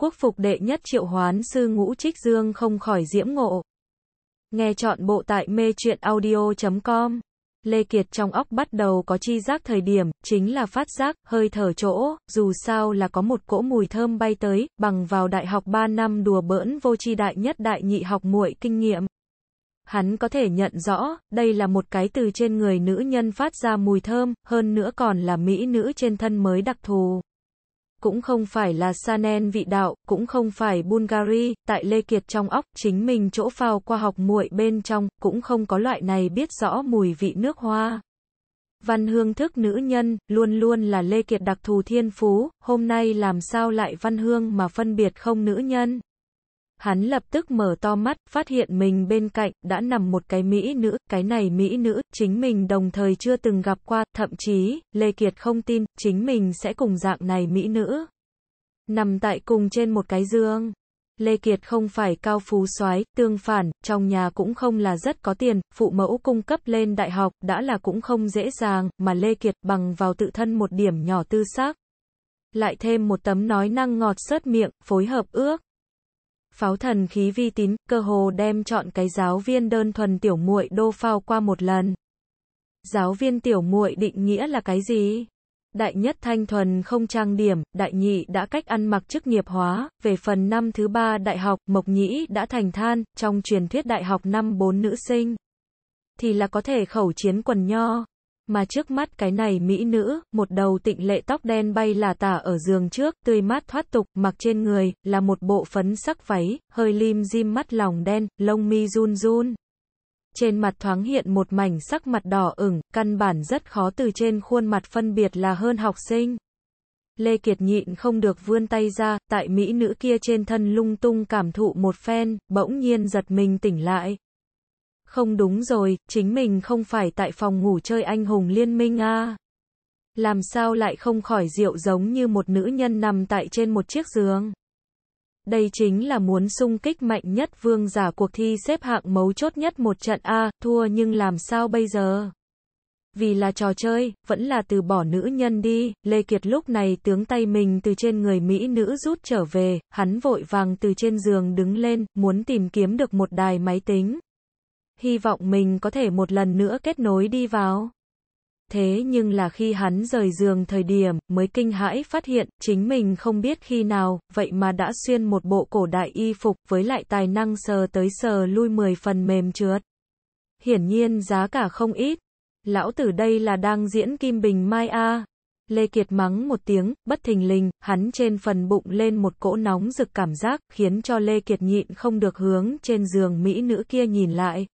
quốc phục đệ nhất triệu hoán sư ngũ trích dương không khỏi diễm ngộ. Nghe chọn bộ tại mê truyện audio.com. Lê Kiệt trong óc bắt đầu có chi giác thời điểm, chính là phát giác, hơi thở chỗ, dù sao là có một cỗ mùi thơm bay tới, bằng vào đại học 3 năm đùa bỡn vô tri đại nhất đại nhị học muội kinh nghiệm. Hắn có thể nhận rõ, đây là một cái từ trên người nữ nhân phát ra mùi thơm, hơn nữa còn là mỹ nữ trên thân mới đặc thù cũng không phải là Sanen vị đạo, cũng không phải Bulgari, tại Lê Kiệt trong óc, chính mình chỗ phao qua học muội bên trong, cũng không có loại này biết rõ mùi vị nước hoa. Văn hương thức nữ nhân, luôn luôn là Lê Kiệt đặc thù thiên phú, hôm nay làm sao lại văn hương mà phân biệt không nữ nhân. Hắn lập tức mở to mắt, phát hiện mình bên cạnh, đã nằm một cái mỹ nữ, cái này mỹ nữ, chính mình đồng thời chưa từng gặp qua, thậm chí, Lê Kiệt không tin, chính mình sẽ cùng dạng này mỹ nữ. Nằm tại cùng trên một cái giường. Lê Kiệt không phải cao phú soái, tương phản, trong nhà cũng không là rất có tiền, phụ mẫu cung cấp lên đại học, đã là cũng không dễ dàng, mà Lê Kiệt bằng vào tự thân một điểm nhỏ tư xác. Lại thêm một tấm nói năng ngọt sớt miệng, phối hợp ước pháo thần khí vi tín, cơ hồ đem chọn cái giáo viên đơn thuần tiểu muội đô phao qua một lần. Giáo viên tiểu muội định nghĩa là cái gì? Đại nhất thanh thuần không trang điểm, đại nhị đã cách ăn mặc chức nghiệp hóa, về phần năm thứ ba đại học, mộc nhĩ đã thành than, trong truyền thuyết đại học năm bốn nữ sinh. Thì là có thể khẩu chiến quần nho mà trước mắt cái này mỹ nữ, một đầu tịnh lệ tóc đen bay là tả ở giường trước, tươi mát thoát tục, mặc trên người, là một bộ phấn sắc váy, hơi lim dim mắt lòng đen, lông mi run run. Trên mặt thoáng hiện một mảnh sắc mặt đỏ ửng, căn bản rất khó từ trên khuôn mặt phân biệt là hơn học sinh. Lê Kiệt nhịn không được vươn tay ra, tại mỹ nữ kia trên thân lung tung cảm thụ một phen, bỗng nhiên giật mình tỉnh lại. Không đúng rồi, chính mình không phải tại phòng ngủ chơi anh hùng liên minh à. Làm sao lại không khỏi rượu giống như một nữ nhân nằm tại trên một chiếc giường. Đây chính là muốn sung kích mạnh nhất vương giả cuộc thi xếp hạng mấu chốt nhất một trận A, thua nhưng làm sao bây giờ? Vì là trò chơi, vẫn là từ bỏ nữ nhân đi, Lê Kiệt lúc này tướng tay mình từ trên người Mỹ nữ rút trở về, hắn vội vàng từ trên giường đứng lên, muốn tìm kiếm được một đài máy tính, hy vọng mình có thể một lần nữa kết nối đi vào. Thế nhưng là khi hắn rời giường thời điểm, mới kinh hãi phát hiện, chính mình không biết khi nào, vậy mà đã xuyên một bộ cổ đại y phục với lại tài năng sờ tới sờ lui 10 phần mềm trượt. Hiển nhiên giá cả không ít. Lão tử đây là đang diễn Kim Bình Mai A. Lê Kiệt mắng một tiếng, bất thình lình, hắn trên phần bụng lên một cỗ nóng rực cảm giác, khiến cho Lê Kiệt nhịn không được hướng trên giường mỹ nữ kia nhìn lại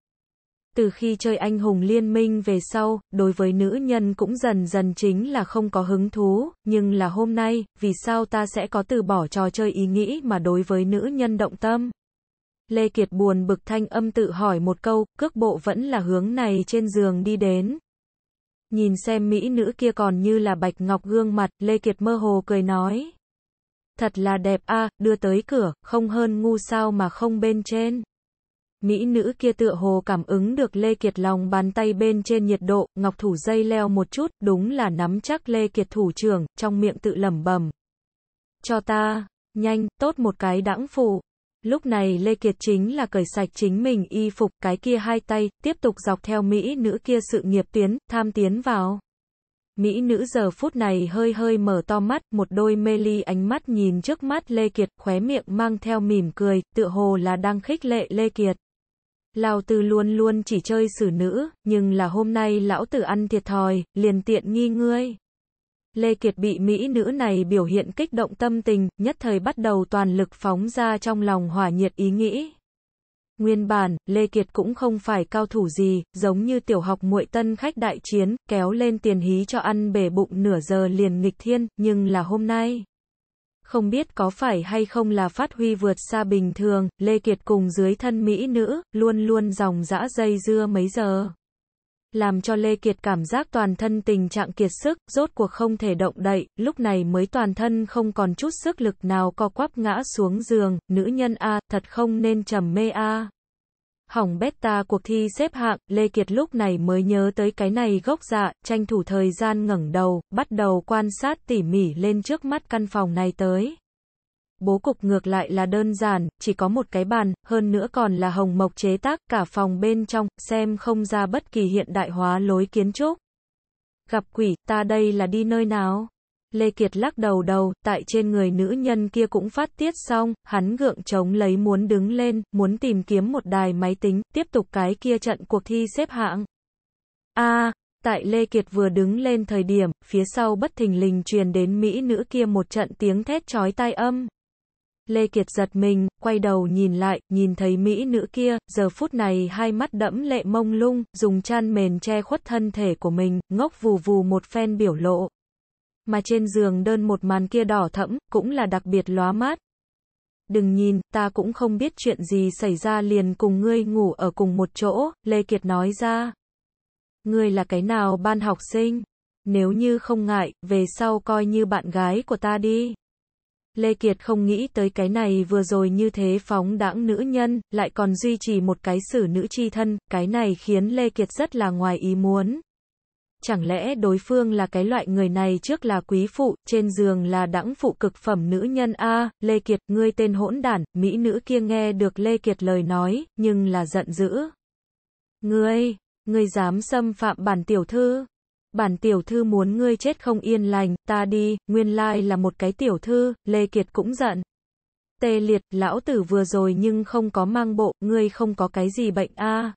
từ khi chơi anh hùng liên minh về sau, đối với nữ nhân cũng dần dần chính là không có hứng thú, nhưng là hôm nay, vì sao ta sẽ có từ bỏ trò chơi ý nghĩ mà đối với nữ nhân động tâm? Lê Kiệt buồn bực thanh âm tự hỏi một câu, cước bộ vẫn là hướng này trên giường đi đến. Nhìn xem mỹ nữ kia còn như là bạch ngọc gương mặt, Lê Kiệt mơ hồ cười nói. Thật là đẹp a, đưa tới cửa, không hơn ngu sao mà không bên trên mỹ nữ kia tựa hồ cảm ứng được Lê Kiệt lòng bàn tay bên trên nhiệt độ, ngọc thủ dây leo một chút, đúng là nắm chắc Lê Kiệt thủ trưởng, trong miệng tự lẩm bẩm. Cho ta, nhanh, tốt một cái đãng phụ. Lúc này Lê Kiệt chính là cởi sạch chính mình y phục cái kia hai tay, tiếp tục dọc theo Mỹ nữ kia sự nghiệp tiến tham tiến vào. Mỹ nữ giờ phút này hơi hơi mở to mắt, một đôi mê ly ánh mắt nhìn trước mắt Lê Kiệt, khóe miệng mang theo mỉm cười, tựa hồ là đang khích lệ Lê Kiệt. Lão Tư luôn luôn chỉ chơi xử nữ, nhưng là hôm nay lão tử ăn thiệt thòi, liền tiện nghi ngươi. Lê Kiệt bị mỹ nữ này biểu hiện kích động tâm tình, nhất thời bắt đầu toàn lực phóng ra trong lòng hỏa nhiệt ý nghĩ. Nguyên bản, Lê Kiệt cũng không phải cao thủ gì, giống như tiểu học muội tân khách đại chiến, kéo lên tiền hí cho ăn bể bụng nửa giờ liền nghịch thiên, nhưng là hôm nay. Không biết có phải hay không là phát huy vượt xa bình thường, Lê Kiệt cùng dưới thân mỹ nữ, luôn luôn dòng dã dây dưa mấy giờ. Làm cho Lê Kiệt cảm giác toàn thân tình trạng kiệt sức, rốt cuộc không thể động đậy, lúc này mới toàn thân không còn chút sức lực nào co quắp ngã xuống giường, nữ nhân A, thật không nên trầm mê A hỏng bét ta cuộc thi xếp hạng, Lê Kiệt lúc này mới nhớ tới cái này gốc dạ, tranh thủ thời gian ngẩng đầu, bắt đầu quan sát tỉ mỉ lên trước mắt căn phòng này tới. Bố cục ngược lại là đơn giản, chỉ có một cái bàn, hơn nữa còn là hồng mộc chế tác, cả phòng bên trong, xem không ra bất kỳ hiện đại hóa lối kiến trúc. Gặp quỷ, ta đây là đi nơi nào? Lê Kiệt lắc đầu đầu, tại trên người nữ nhân kia cũng phát tiết xong, hắn gượng chống lấy muốn đứng lên, muốn tìm kiếm một đài máy tính, tiếp tục cái kia trận cuộc thi xếp hạng. a à, tại Lê Kiệt vừa đứng lên thời điểm, phía sau bất thình lình truyền đến Mỹ nữ kia một trận tiếng thét chói tai âm. Lê Kiệt giật mình, quay đầu nhìn lại, nhìn thấy Mỹ nữ kia, giờ phút này hai mắt đẫm lệ mông lung, dùng chăn mền che khuất thân thể của mình, ngốc vù vù một phen biểu lộ. Mà trên giường đơn một màn kia đỏ thẫm, cũng là đặc biệt lóa mát. Đừng nhìn, ta cũng không biết chuyện gì xảy ra liền cùng ngươi ngủ ở cùng một chỗ, Lê Kiệt nói ra. Ngươi là cái nào ban học sinh? Nếu như không ngại, về sau coi như bạn gái của ta đi. Lê Kiệt không nghĩ tới cái này vừa rồi như thế phóng đãng nữ nhân, lại còn duy trì một cái xử nữ chi thân, cái này khiến Lê Kiệt rất là ngoài ý muốn chẳng lẽ đối phương là cái loại người này trước là quý phụ, trên giường là đẳng phụ cực phẩm nữ nhân a Lê Kiệt, ngươi tên hỗn đản, mỹ nữ kia nghe được Lê Kiệt lời nói, nhưng là giận dữ. Ngươi, ngươi dám xâm phạm bản tiểu thư. Bản tiểu thư muốn ngươi chết không yên lành, ta đi, nguyên lai là một cái tiểu thư, Lê Kiệt cũng giận. Tê liệt, lão tử vừa rồi nhưng không có mang bộ, ngươi không có cái gì bệnh a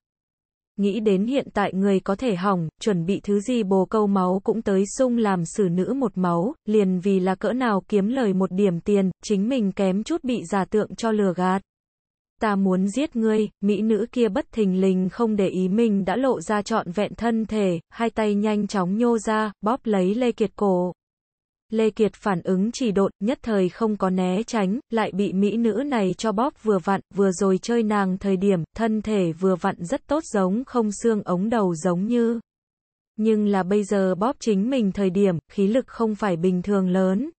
nghĩ đến hiện tại người có thể hỏng, chuẩn bị thứ gì bồ câu máu cũng tới sung làm xử nữ một máu, liền vì là cỡ nào kiếm lời một điểm tiền, chính mình kém chút bị giả tượng cho lừa gạt. Ta muốn giết ngươi, mỹ nữ kia bất thình lình không để ý mình đã lộ ra trọn vẹn thân thể, hai tay nhanh chóng nhô ra, bóp lấy Lê Kiệt cổ. Lê Kiệt phản ứng chỉ độn, nhất thời không có né tránh, lại bị mỹ nữ này cho bóp vừa vặn, vừa rồi chơi nàng thời điểm, thân thể vừa vặn rất tốt giống không xương ống đầu giống như. Nhưng là bây giờ bóp chính mình thời điểm, khí lực không phải bình thường lớn.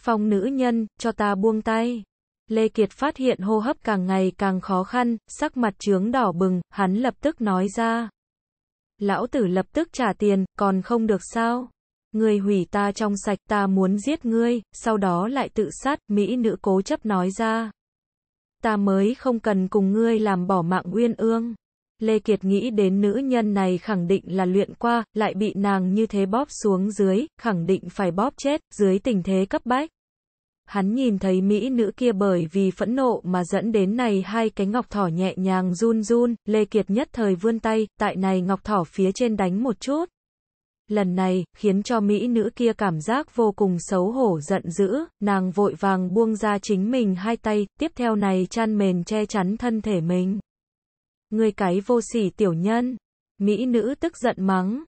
Phong nữ nhân, cho ta buông tay. Lê Kiệt phát hiện hô hấp càng ngày càng khó khăn, sắc mặt trướng đỏ bừng, hắn lập tức nói ra. Lão tử lập tức trả tiền, còn không được sao? Ngươi hủy ta trong sạch, ta muốn giết ngươi, sau đó lại tự sát, mỹ nữ cố chấp nói ra. Ta mới không cần cùng ngươi làm bỏ mạng uyên ương. Lê Kiệt nghĩ đến nữ nhân này khẳng định là luyện qua, lại bị nàng như thế bóp xuống dưới, khẳng định phải bóp chết, dưới tình thế cấp bách. Hắn nhìn thấy mỹ nữ kia bởi vì phẫn nộ mà dẫn đến này hai cái ngọc thỏ nhẹ nhàng run run, Lê Kiệt nhất thời vươn tay, tại này ngọc thỏ phía trên đánh một chút lần này, khiến cho mỹ nữ kia cảm giác vô cùng xấu hổ giận dữ, nàng vội vàng buông ra chính mình hai tay, tiếp theo này chăn mền che chắn thân thể mình. Người cái vô sỉ tiểu nhân, mỹ nữ tức giận mắng.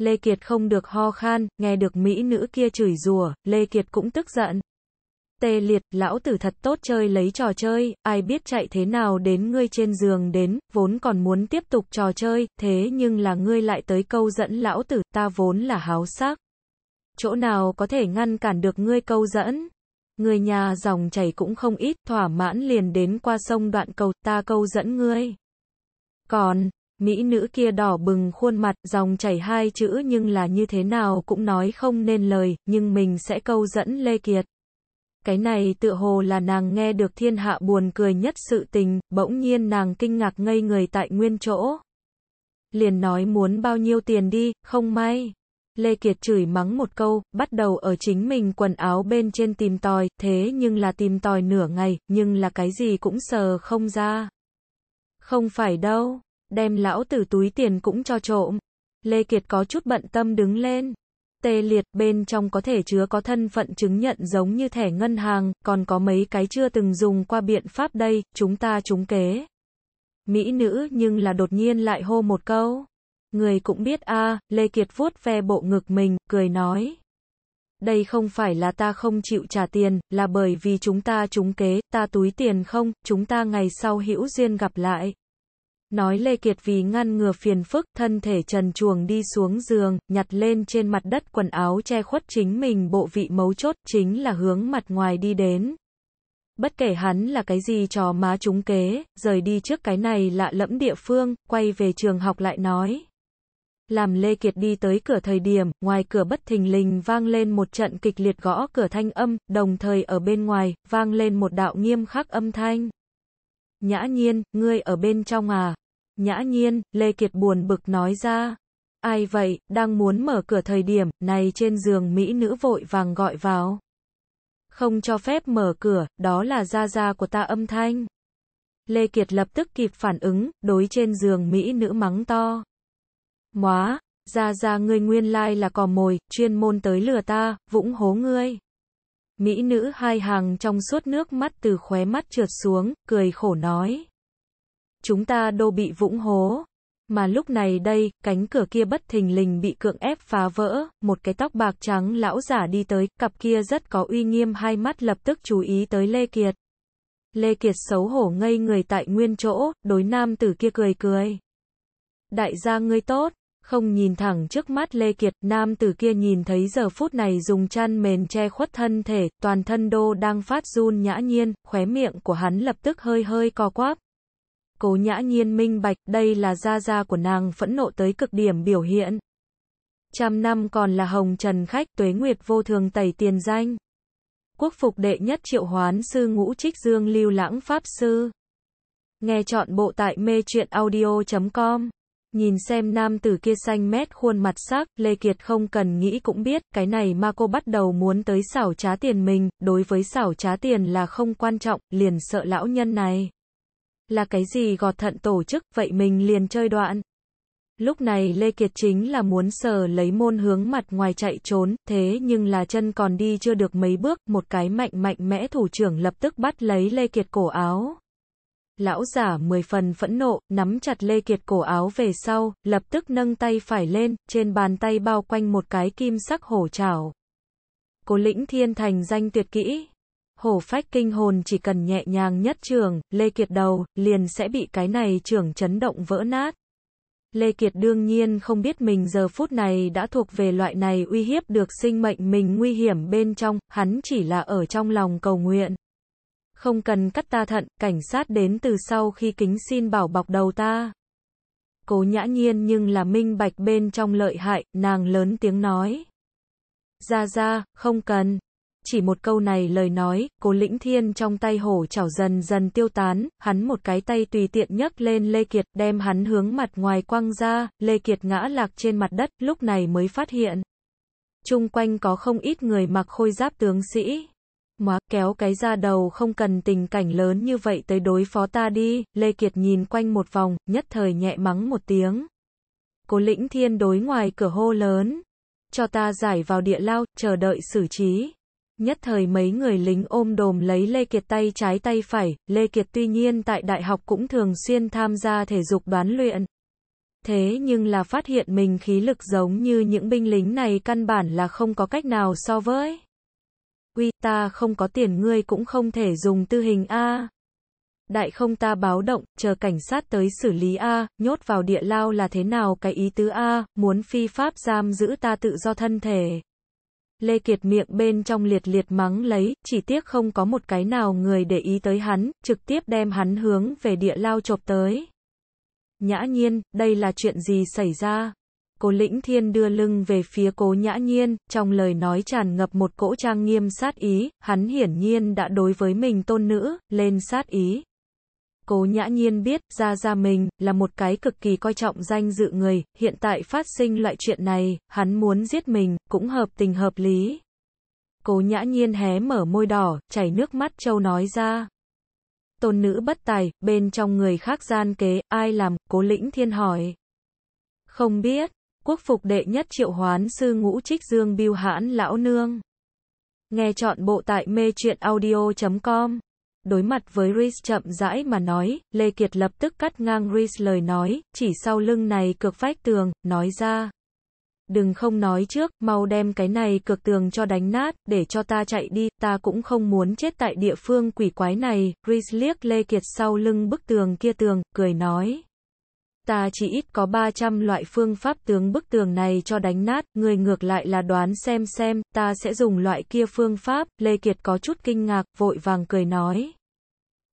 Lê Kiệt không được ho khan, nghe được mỹ nữ kia chửi rủa, Lê Kiệt cũng tức giận tê liệt, lão tử thật tốt chơi lấy trò chơi, ai biết chạy thế nào đến ngươi trên giường đến, vốn còn muốn tiếp tục trò chơi, thế nhưng là ngươi lại tới câu dẫn lão tử, ta vốn là háo sắc. Chỗ nào có thể ngăn cản được ngươi câu dẫn? Người nhà dòng chảy cũng không ít, thỏa mãn liền đến qua sông đoạn cầu, ta câu dẫn ngươi. Còn, mỹ nữ kia đỏ bừng khuôn mặt, dòng chảy hai chữ nhưng là như thế nào cũng nói không nên lời, nhưng mình sẽ câu dẫn Lê Kiệt. Cái này tựa hồ là nàng nghe được thiên hạ buồn cười nhất sự tình, bỗng nhiên nàng kinh ngạc ngây người tại nguyên chỗ. Liền nói muốn bao nhiêu tiền đi, không may. Lê Kiệt chửi mắng một câu, bắt đầu ở chính mình quần áo bên trên tìm tòi, thế nhưng là tìm tòi nửa ngày, nhưng là cái gì cũng sờ không ra. Không phải đâu, đem lão tử túi tiền cũng cho trộm. Lê Kiệt có chút bận tâm đứng lên tê liệt, bên trong có thể chứa có thân phận chứng nhận giống như thẻ ngân hàng, còn có mấy cái chưa từng dùng qua biện pháp đây, chúng ta trúng kế. Mỹ nữ nhưng là đột nhiên lại hô một câu. Người cũng biết a à, Lê Kiệt vuốt ve bộ ngực mình, cười nói. Đây không phải là ta không chịu trả tiền, là bởi vì chúng ta trúng kế, ta túi tiền không, chúng ta ngày sau hữu duyên gặp lại. Nói Lê Kiệt vì ngăn ngừa phiền phức, thân thể trần chuồng đi xuống giường, nhặt lên trên mặt đất quần áo che khuất chính mình bộ vị mấu chốt, chính là hướng mặt ngoài đi đến. Bất kể hắn là cái gì trò má trúng kế, rời đi trước cái này lạ lẫm địa phương, quay về trường học lại nói. Làm Lê Kiệt đi tới cửa thời điểm, ngoài cửa bất thình lình vang lên một trận kịch liệt gõ cửa thanh âm, đồng thời ở bên ngoài, vang lên một đạo nghiêm khắc âm thanh. Nhã nhiên, ngươi ở bên trong à? Nhã nhiên, Lê Kiệt buồn bực nói ra. Ai vậy, đang muốn mở cửa thời điểm, này trên giường Mỹ nữ vội vàng gọi vào. Không cho phép mở cửa, đó là ra ra của ta âm thanh. Lê Kiệt lập tức kịp phản ứng, đối trên giường Mỹ nữ mắng to. Móa, ra ra ngươi nguyên lai là cò mồi, chuyên môn tới lừa ta, vũng hố ngươi. Mỹ nữ hai hàng trong suốt nước mắt từ khóe mắt trượt xuống, cười khổ nói. Chúng ta đô bị vũng hố. Mà lúc này đây, cánh cửa kia bất thình lình bị cưỡng ép phá vỡ, một cái tóc bạc trắng lão giả đi tới, cặp kia rất có uy nghiêm hai mắt lập tức chú ý tới Lê Kiệt. Lê Kiệt xấu hổ ngây người tại nguyên chỗ, đối nam tử kia cười cười. Đại gia ngươi tốt, không nhìn thẳng trước mắt Lê Kiệt, nam tử kia nhìn thấy giờ phút này dùng chăn mền che khuất thân thể, toàn thân đô đang phát run nhã nhiên, khóe miệng của hắn lập tức hơi hơi co quắp. Cố nhã nhiên minh bạch, đây là da da của nàng phẫn nộ tới cực điểm biểu hiện. Trăm năm còn là hồng trần khách tuế nguyệt vô thường tẩy tiền danh. Quốc phục đệ nhất triệu hoán sư ngũ trích dương lưu lãng pháp sư. Nghe chọn bộ tại mê truyện audio.com Nhìn xem nam tử kia xanh mét khuôn mặt sắc, Lê Kiệt không cần nghĩ cũng biết, cái này mà cô bắt đầu muốn tới xảo trá tiền mình, đối với xảo trá tiền là không quan trọng, liền sợ lão nhân này. Là cái gì gọt thận tổ chức, vậy mình liền chơi đoạn. Lúc này Lê Kiệt chính là muốn sờ lấy môn hướng mặt ngoài chạy trốn, thế nhưng là chân còn đi chưa được mấy bước, một cái mạnh mạnh mẽ thủ trưởng lập tức bắt lấy Lê Kiệt cổ áo. Lão giả mười phần phẫn nộ, nắm chặt Lê Kiệt cổ áo về sau, lập tức nâng tay phải lên, trên bàn tay bao quanh một cái kim sắc hổ trảo. Cố lĩnh thiên thành danh tuyệt kỹ. Hổ phách kinh hồn chỉ cần nhẹ nhàng nhất trường, Lê Kiệt đầu, liền sẽ bị cái này trường chấn động vỡ nát. Lê Kiệt đương nhiên không biết mình giờ phút này đã thuộc về loại này uy hiếp được sinh mệnh mình nguy hiểm bên trong, hắn chỉ là ở trong lòng cầu nguyện không cần cắt ta thận, cảnh sát đến từ sau khi kính xin bảo bọc đầu ta. Cố nhã nhiên nhưng là minh bạch bên trong lợi hại, nàng lớn tiếng nói. Ra ra, không cần. Chỉ một câu này lời nói, cố lĩnh thiên trong tay hổ chảo dần dần tiêu tán, hắn một cái tay tùy tiện nhấc lên Lê Kiệt, đem hắn hướng mặt ngoài quăng ra, Lê Kiệt ngã lạc trên mặt đất, lúc này mới phát hiện. chung quanh có không ít người mặc khôi giáp tướng sĩ má kéo cái ra đầu không cần tình cảnh lớn như vậy tới đối phó ta đi, Lê Kiệt nhìn quanh một vòng, nhất thời nhẹ mắng một tiếng. Cố lĩnh thiên đối ngoài cửa hô lớn. Cho ta giải vào địa lao, chờ đợi xử trí. Nhất thời mấy người lính ôm đồm lấy Lê Kiệt tay trái tay phải, Lê Kiệt tuy nhiên tại đại học cũng thường xuyên tham gia thể dục đoán luyện. Thế nhưng là phát hiện mình khí lực giống như những binh lính này căn bản là không có cách nào so với quy, ta không có tiền ngươi cũng không thể dùng tư hình A. Đại không ta báo động, chờ cảnh sát tới xử lý A, nhốt vào địa lao là thế nào cái ý tứ A, muốn phi pháp giam giữ ta tự do thân thể. Lê Kiệt miệng bên trong liệt liệt mắng lấy, chỉ tiếc không có một cái nào người để ý tới hắn, trực tiếp đem hắn hướng về địa lao chộp tới. Nhã nhiên, đây là chuyện gì xảy ra? Cố Lĩnh Thiên đưa lưng về phía Cố Nhã Nhiên, trong lời nói tràn ngập một cỗ trang nghiêm sát ý, hắn hiển nhiên đã đối với mình tôn nữ, lên sát ý. Cố Nhã Nhiên biết, ra ra mình, là một cái cực kỳ coi trọng danh dự người, hiện tại phát sinh loại chuyện này, hắn muốn giết mình, cũng hợp tình hợp lý. Cố Nhã Nhiên hé mở môi đỏ, chảy nước mắt châu nói ra. Tôn nữ bất tài, bên trong người khác gian kế, ai làm, Cố Lĩnh Thiên hỏi. Không biết, quốc phục đệ nhất triệu hoán sư ngũ trích dương biêu hãn lão nương. Nghe chọn bộ tại mê truyện audio.com. Đối mặt với Rhys chậm rãi mà nói, Lê Kiệt lập tức cắt ngang Rhys lời nói, chỉ sau lưng này cược vách tường, nói ra. Đừng không nói trước, mau đem cái này cược tường cho đánh nát, để cho ta chạy đi, ta cũng không muốn chết tại địa phương quỷ quái này. Rhys liếc Lê Kiệt sau lưng bức tường kia tường, cười nói ta chỉ ít có 300 loại phương pháp tướng bức tường này cho đánh nát, người ngược lại là đoán xem xem, ta sẽ dùng loại kia phương pháp, Lê Kiệt có chút kinh ngạc, vội vàng cười nói.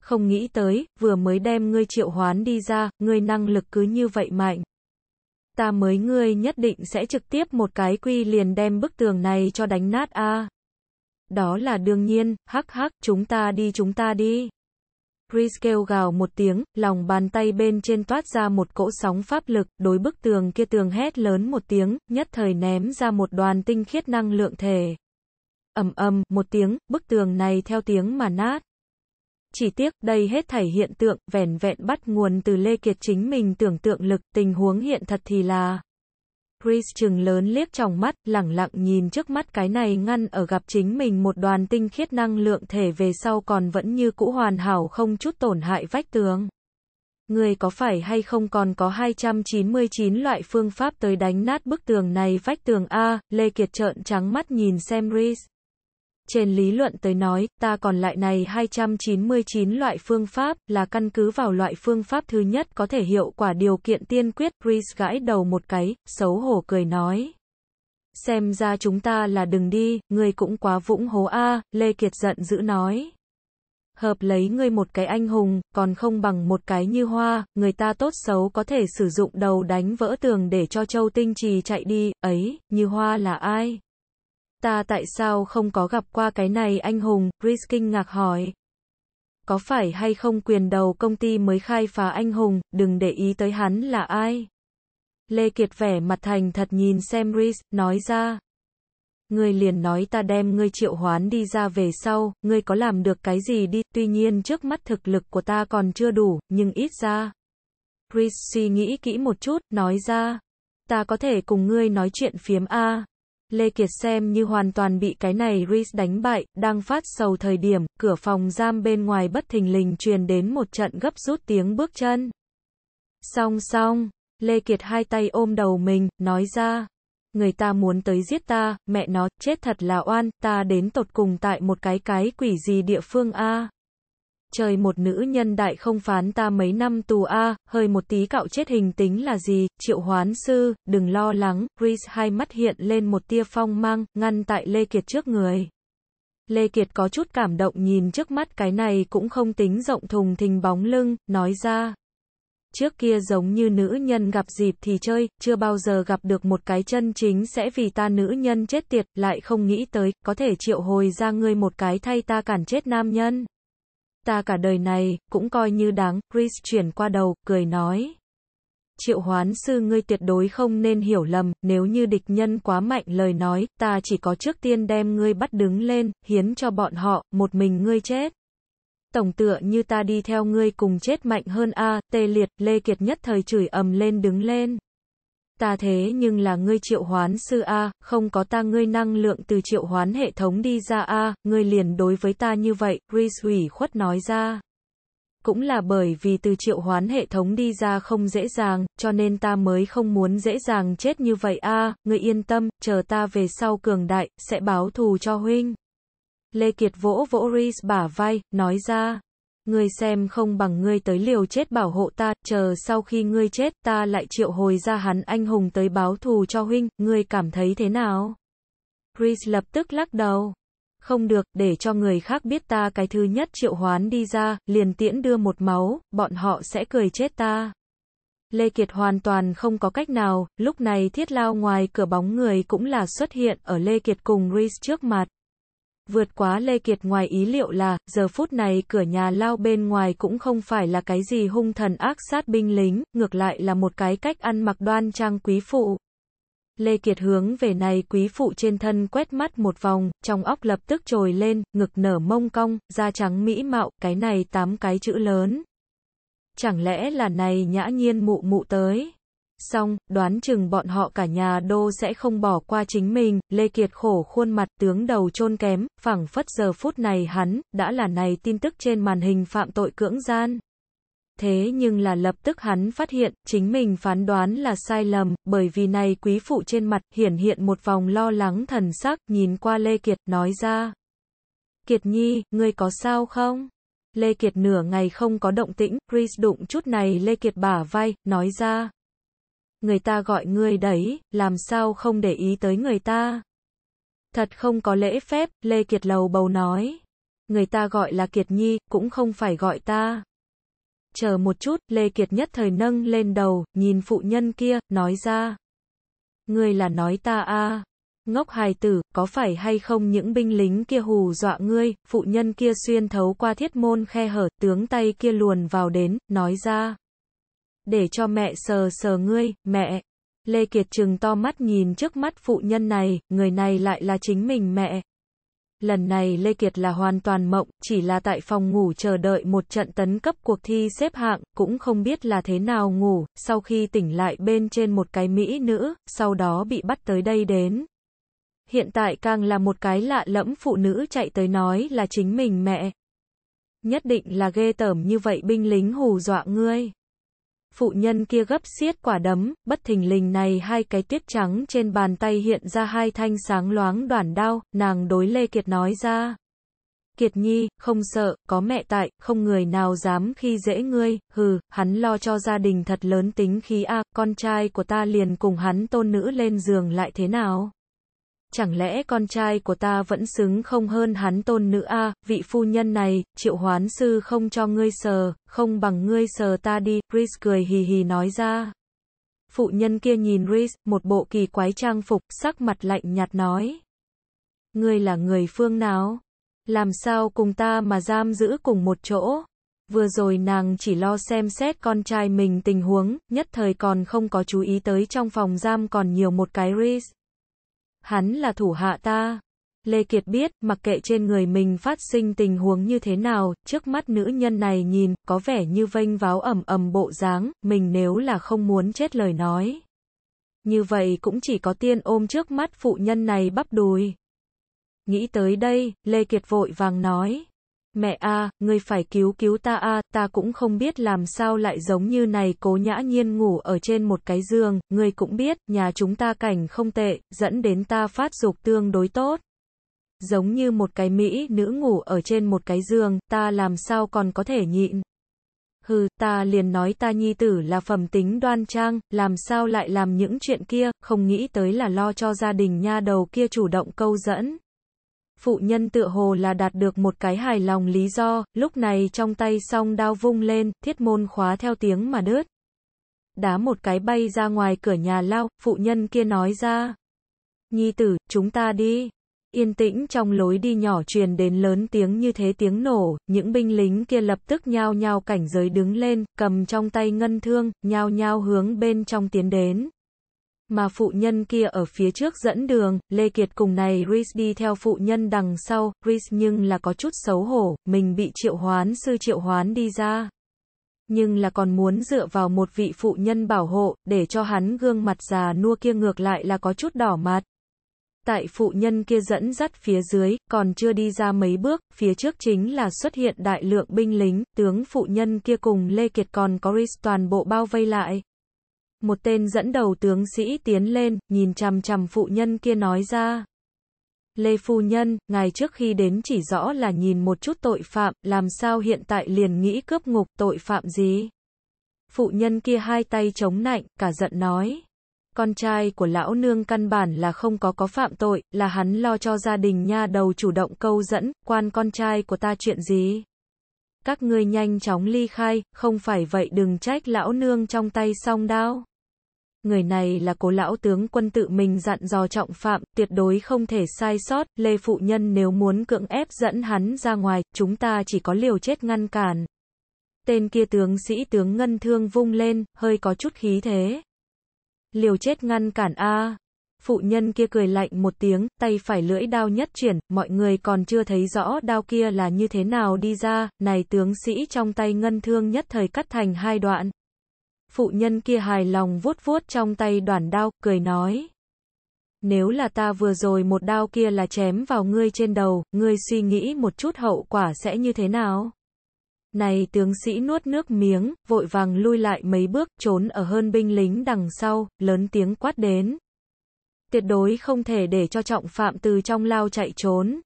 Không nghĩ tới, vừa mới đem ngươi triệu hoán đi ra, ngươi năng lực cứ như vậy mạnh. Ta mới ngươi nhất định sẽ trực tiếp một cái quy liền đem bức tường này cho đánh nát a. Đó là đương nhiên, hắc hắc, chúng ta đi chúng ta đi. Chris kêu gào một tiếng, lòng bàn tay bên trên toát ra một cỗ sóng pháp lực, đối bức tường kia tường hét lớn một tiếng, nhất thời ném ra một đoàn tinh khiết năng lượng thể. ầm ầm một tiếng, bức tường này theo tiếng mà nát. Chỉ tiếc, đây hết thảy hiện tượng, vẻn vẹn bắt nguồn từ Lê Kiệt chính mình tưởng tượng lực, tình huống hiện thật thì là... Chris chừng lớn liếc trong mắt, lẳng lặng nhìn trước mắt cái này ngăn ở gặp chính mình một đoàn tinh khiết năng lượng thể về sau còn vẫn như cũ hoàn hảo không chút tổn hại vách tường. Người có phải hay không còn có 299 loại phương pháp tới đánh nát bức tường này vách tường A, Lê Kiệt trợn trắng mắt nhìn xem Reese. Trên lý luận tới nói, ta còn lại này 299 loại phương pháp, là căn cứ vào loại phương pháp thứ nhất có thể hiệu quả điều kiện tiên quyết. Chris gãi đầu một cái, xấu hổ cười nói. Xem ra chúng ta là đừng đi, ngươi cũng quá vũng hố a Lê Kiệt giận dữ nói. Hợp lấy ngươi một cái anh hùng, còn không bằng một cái như hoa, người ta tốt xấu có thể sử dụng đầu đánh vỡ tường để cho châu tinh trì chạy đi, ấy, như hoa là ai? Ta tại sao không có gặp qua cái này anh hùng, Chris kinh ngạc hỏi. Có phải hay không quyền đầu công ty mới khai phá anh hùng, đừng để ý tới hắn là ai. Lê Kiệt vẻ mặt thành thật nhìn xem Chris, nói ra. người liền nói ta đem ngươi triệu hoán đi ra về sau, ngươi có làm được cái gì đi, tuy nhiên trước mắt thực lực của ta còn chưa đủ, nhưng ít ra. Chris suy nghĩ kỹ một chút, nói ra. Ta có thể cùng ngươi nói chuyện phiếm A. Lê Kiệt xem như hoàn toàn bị cái này Reese đánh bại, đang phát sầu thời điểm, cửa phòng giam bên ngoài bất thình lình truyền đến một trận gấp rút tiếng bước chân. Song song, Lê Kiệt hai tay ôm đầu mình, nói ra. Người ta muốn tới giết ta, mẹ nó, chết thật là oan, ta đến tột cùng tại một cái cái quỷ gì địa phương a chơi một nữ nhân đại không phán ta mấy năm tù a, hơi một tí cạo chết hình tính là gì, triệu hoán sư, đừng lo lắng, Chris hai mắt hiện lên một tia phong mang, ngăn tại Lê Kiệt trước người. Lê Kiệt có chút cảm động nhìn trước mắt cái này cũng không tính rộng thùng thình bóng lưng, nói ra. Trước kia giống như nữ nhân gặp dịp thì chơi, chưa bao giờ gặp được một cái chân chính sẽ vì ta nữ nhân chết tiệt, lại không nghĩ tới, có thể triệu hồi ra ngươi một cái thay ta cản chết nam nhân ta cả đời này, cũng coi như đáng, Chris chuyển qua đầu, cười nói. Triệu hoán sư ngươi tuyệt đối không nên hiểu lầm, nếu như địch nhân quá mạnh lời nói, ta chỉ có trước tiên đem ngươi bắt đứng lên, hiến cho bọn họ, một mình ngươi chết. Tổng tựa như ta đi theo ngươi cùng chết mạnh hơn a, tê liệt, Lê Kiệt nhất thời chửi ầm lên đứng lên. Ta thế nhưng là ngươi triệu hoán sư A, không có ta ngươi năng lượng từ triệu hoán hệ thống đi ra A, ngươi liền đối với ta như vậy, Reese hủy khuất nói ra. Cũng là bởi vì từ triệu hoán hệ thống đi ra không dễ dàng, cho nên ta mới không muốn dễ dàng chết như vậy A, ngươi yên tâm, chờ ta về sau cường đại, sẽ báo thù cho huynh. Lê Kiệt vỗ vỗ Reese bả vai, nói ra. Ngươi xem không bằng ngươi tới liều chết bảo hộ ta, chờ sau khi ngươi chết ta lại triệu hồi ra hắn anh hùng tới báo thù cho huynh, ngươi cảm thấy thế nào? Chris lập tức lắc đầu. Không được, để cho người khác biết ta cái thứ nhất triệu hoán đi ra, liền tiễn đưa một máu, bọn họ sẽ cười chết ta. Lê Kiệt hoàn toàn không có cách nào, lúc này thiết lao ngoài cửa bóng người cũng là xuất hiện ở Lê Kiệt cùng Rhys trước mặt. Vượt quá Lê Kiệt ngoài ý liệu là, giờ phút này cửa nhà lao bên ngoài cũng không phải là cái gì hung thần ác sát binh lính, ngược lại là một cái cách ăn mặc đoan trang quý phụ. Lê Kiệt hướng về này quý phụ trên thân quét mắt một vòng, trong óc lập tức trồi lên, ngực nở mông cong, da trắng mỹ mạo, cái này tám cái chữ lớn. Chẳng lẽ là này nhã nhiên mụ mụ tới xong, đoán chừng bọn họ cả nhà đô sẽ không bỏ qua chính mình, Lê Kiệt khổ khuôn mặt tướng đầu chôn kém, phẳng phất giờ phút này hắn, đã là này tin tức trên màn hình phạm tội cưỡng gian. Thế nhưng là lập tức hắn phát hiện, chính mình phán đoán là sai lầm, bởi vì này quý phụ trên mặt, hiển hiện một vòng lo lắng thần sắc, nhìn qua Lê Kiệt, nói ra. Kiệt Nhi, ngươi có sao không? Lê Kiệt nửa ngày không có động tĩnh, Chris đụng chút này Lê Kiệt bả vai, nói ra người ta gọi ngươi đấy, làm sao không để ý tới người ta. Thật không có lễ phép, Lê Kiệt lầu bầu nói. Người ta gọi là Kiệt Nhi, cũng không phải gọi ta. Chờ một chút, Lê Kiệt nhất thời nâng lên đầu, nhìn phụ nhân kia, nói ra. Ngươi là nói ta a Ngốc hài tử, có phải hay không những binh lính kia hù dọa ngươi, phụ nhân kia xuyên thấu qua thiết môn khe hở, tướng tay kia luồn vào đến, nói ra để cho mẹ sờ sờ ngươi, mẹ. Lê Kiệt trừng to mắt nhìn trước mắt phụ nhân này, người này lại là chính mình mẹ. Lần này Lê Kiệt là hoàn toàn mộng, chỉ là tại phòng ngủ chờ đợi một trận tấn cấp cuộc thi xếp hạng, cũng không biết là thế nào ngủ, sau khi tỉnh lại bên trên một cái mỹ nữ, sau đó bị bắt tới đây đến. Hiện tại càng là một cái lạ lẫm phụ nữ chạy tới nói là chính mình mẹ. Nhất định là ghê tởm như vậy binh lính hù dọa ngươi phụ nhân kia gấp xiết quả đấm, bất thình lình này hai cái tiết trắng trên bàn tay hiện ra hai thanh sáng loáng đoản đao, nàng đối Lê Kiệt nói ra. Kiệt Nhi, không sợ, có mẹ tại, không người nào dám khi dễ ngươi, hừ, hắn lo cho gia đình thật lớn tính khí a, à, con trai của ta liền cùng hắn tôn nữ lên giường lại thế nào? Chẳng lẽ con trai của ta vẫn xứng không hơn hắn tôn nữ a vị phu nhân này, triệu hoán sư không cho ngươi sờ, không bằng ngươi sờ ta đi, Chris cười hì hì nói ra. Phụ nhân kia nhìn Chris, một bộ kỳ quái trang phục, sắc mặt lạnh nhạt nói. Ngươi là người phương nào? Làm sao cùng ta mà giam giữ cùng một chỗ? Vừa rồi nàng chỉ lo xem xét con trai mình tình huống, nhất thời còn không có chú ý tới trong phòng giam còn nhiều một cái Reese hắn là thủ hạ ta. Lê Kiệt biết, mặc kệ trên người mình phát sinh tình huống như thế nào, trước mắt nữ nhân này nhìn, có vẻ như vênh váo ẩm ẩm bộ dáng, mình nếu là không muốn chết lời nói. Như vậy cũng chỉ có tiên ôm trước mắt phụ nhân này bắp đùi. Nghĩ tới đây, Lê Kiệt vội vàng nói. Mẹ a, à, ngươi phải cứu cứu ta a, ta cũng không biết làm sao lại giống như này cố nhã nhiên ngủ ở trên một cái giường, ngươi cũng biết, nhà chúng ta cảnh không tệ, dẫn đến ta phát dục tương đối tốt. Giống như một cái mỹ nữ ngủ ở trên một cái giường, ta làm sao còn có thể nhịn. Hừ, ta liền nói ta nhi tử là phẩm tính đoan trang, làm sao lại làm những chuyện kia, không nghĩ tới là lo cho gia đình nha đầu kia chủ động câu dẫn phụ nhân tựa hồ là đạt được một cái hài lòng lý do, lúc này trong tay song đao vung lên, thiết môn khóa theo tiếng mà đứt. Đá một cái bay ra ngoài cửa nhà lao, phụ nhân kia nói ra. Nhi tử, chúng ta đi. Yên tĩnh trong lối đi nhỏ truyền đến lớn tiếng như thế tiếng nổ, những binh lính kia lập tức nhao nhao cảnh giới đứng lên, cầm trong tay ngân thương, nhao nhao hướng bên trong tiến đến. Mà phụ nhân kia ở phía trước dẫn đường, Lê Kiệt cùng này Rhys đi theo phụ nhân đằng sau, Rhys nhưng là có chút xấu hổ, mình bị triệu hoán sư triệu hoán đi ra. Nhưng là còn muốn dựa vào một vị phụ nhân bảo hộ, để cho hắn gương mặt già nua kia ngược lại là có chút đỏ mặt. Tại phụ nhân kia dẫn dắt phía dưới, còn chưa đi ra mấy bước, phía trước chính là xuất hiện đại lượng binh lính, tướng phụ nhân kia cùng Lê Kiệt còn có Rhys toàn bộ bao vây lại. Một tên dẫn đầu tướng sĩ tiến lên, nhìn chằm chằm phụ nhân kia nói ra. Lê Phu Nhân, ngài trước khi đến chỉ rõ là nhìn một chút tội phạm, làm sao hiện tại liền nghĩ cướp ngục tội phạm gì? Phụ nhân kia hai tay chống nạnh, cả giận nói. Con trai của lão nương căn bản là không có có phạm tội, là hắn lo cho gia đình nha đầu chủ động câu dẫn, quan con trai của ta chuyện gì? các ngươi nhanh chóng ly khai, không phải vậy đừng trách lão nương trong tay song đao. Người này là cố lão tướng quân tự mình dặn dò trọng phạm, tuyệt đối không thể sai sót, Lê Phụ Nhân nếu muốn cưỡng ép dẫn hắn ra ngoài, chúng ta chỉ có liều chết ngăn cản. Tên kia tướng sĩ tướng ngân thương vung lên, hơi có chút khí thế. Liều chết ngăn cản A, Phụ nhân kia cười lạnh một tiếng, tay phải lưỡi đao nhất chuyển, mọi người còn chưa thấy rõ đao kia là như thế nào đi ra, này tướng sĩ trong tay ngân thương nhất thời cắt thành hai đoạn. Phụ nhân kia hài lòng vuốt vuốt trong tay đoàn đao, cười nói. Nếu là ta vừa rồi một đao kia là chém vào ngươi trên đầu, ngươi suy nghĩ một chút hậu quả sẽ như thế nào? Này tướng sĩ nuốt nước miếng, vội vàng lui lại mấy bước, trốn ở hơn binh lính đằng sau, lớn tiếng quát đến tuyệt đối không thể để cho trọng phạm từ trong lao chạy trốn.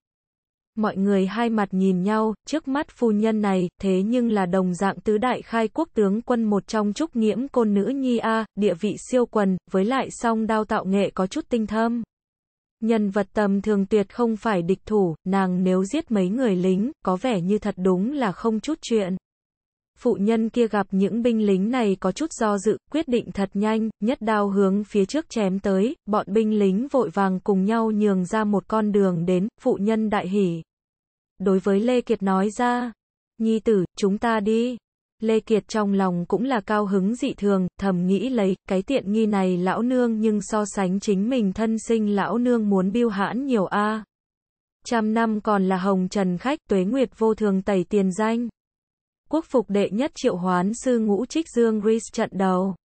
Mọi người hai mặt nhìn nhau, trước mắt phu nhân này, thế nhưng là đồng dạng tứ đại khai quốc tướng quân một trong trúc nghiễm côn nữ nhi A, địa vị siêu quần, với lại song đao tạo nghệ có chút tinh thâm. Nhân vật tầm thường tuyệt không phải địch thủ, nàng nếu giết mấy người lính, có vẻ như thật đúng là không chút chuyện phụ nhân kia gặp những binh lính này có chút do dự, quyết định thật nhanh, nhất đao hướng phía trước chém tới, bọn binh lính vội vàng cùng nhau nhường ra một con đường đến, phụ nhân đại hỉ. Đối với Lê Kiệt nói ra, nhi tử, chúng ta đi. Lê Kiệt trong lòng cũng là cao hứng dị thường, thầm nghĩ lấy, cái tiện nghi này lão nương nhưng so sánh chính mình thân sinh lão nương muốn biêu hãn nhiều a. Trăm năm còn là hồng trần khách tuế nguyệt vô thường tẩy tiền danh quốc phục đệ nhất triệu hoán sư ngũ trích dương Gris trận đầu.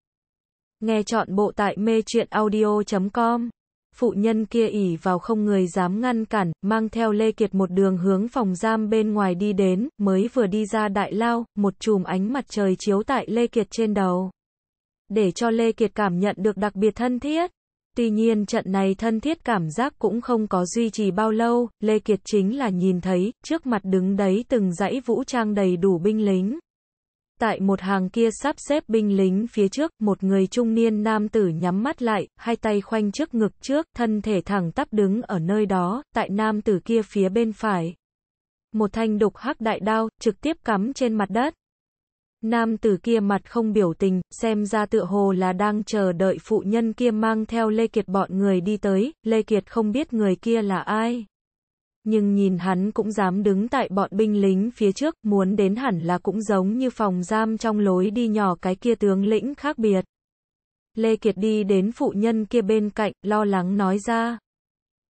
Nghe chọn bộ tại mê truyện audio.com. Phụ nhân kia ỉ vào không người dám ngăn cản, mang theo Lê Kiệt một đường hướng phòng giam bên ngoài đi đến, mới vừa đi ra đại lao, một chùm ánh mặt trời chiếu tại Lê Kiệt trên đầu. Để cho Lê Kiệt cảm nhận được đặc biệt thân thiết. Tuy nhiên trận này thân thiết cảm giác cũng không có duy trì bao lâu, Lê Kiệt chính là nhìn thấy, trước mặt đứng đấy từng dãy vũ trang đầy đủ binh lính. Tại một hàng kia sắp xếp binh lính phía trước, một người trung niên nam tử nhắm mắt lại, hai tay khoanh trước ngực trước, thân thể thẳng tắp đứng ở nơi đó, tại nam tử kia phía bên phải. Một thanh đục hắc đại đao, trực tiếp cắm trên mặt đất. Nam tử kia mặt không biểu tình, xem ra tựa hồ là đang chờ đợi phụ nhân kia mang theo Lê Kiệt bọn người đi tới, Lê Kiệt không biết người kia là ai. Nhưng nhìn hắn cũng dám đứng tại bọn binh lính phía trước, muốn đến hẳn là cũng giống như phòng giam trong lối đi nhỏ cái kia tướng lĩnh khác biệt. Lê Kiệt đi đến phụ nhân kia bên cạnh, lo lắng nói ra.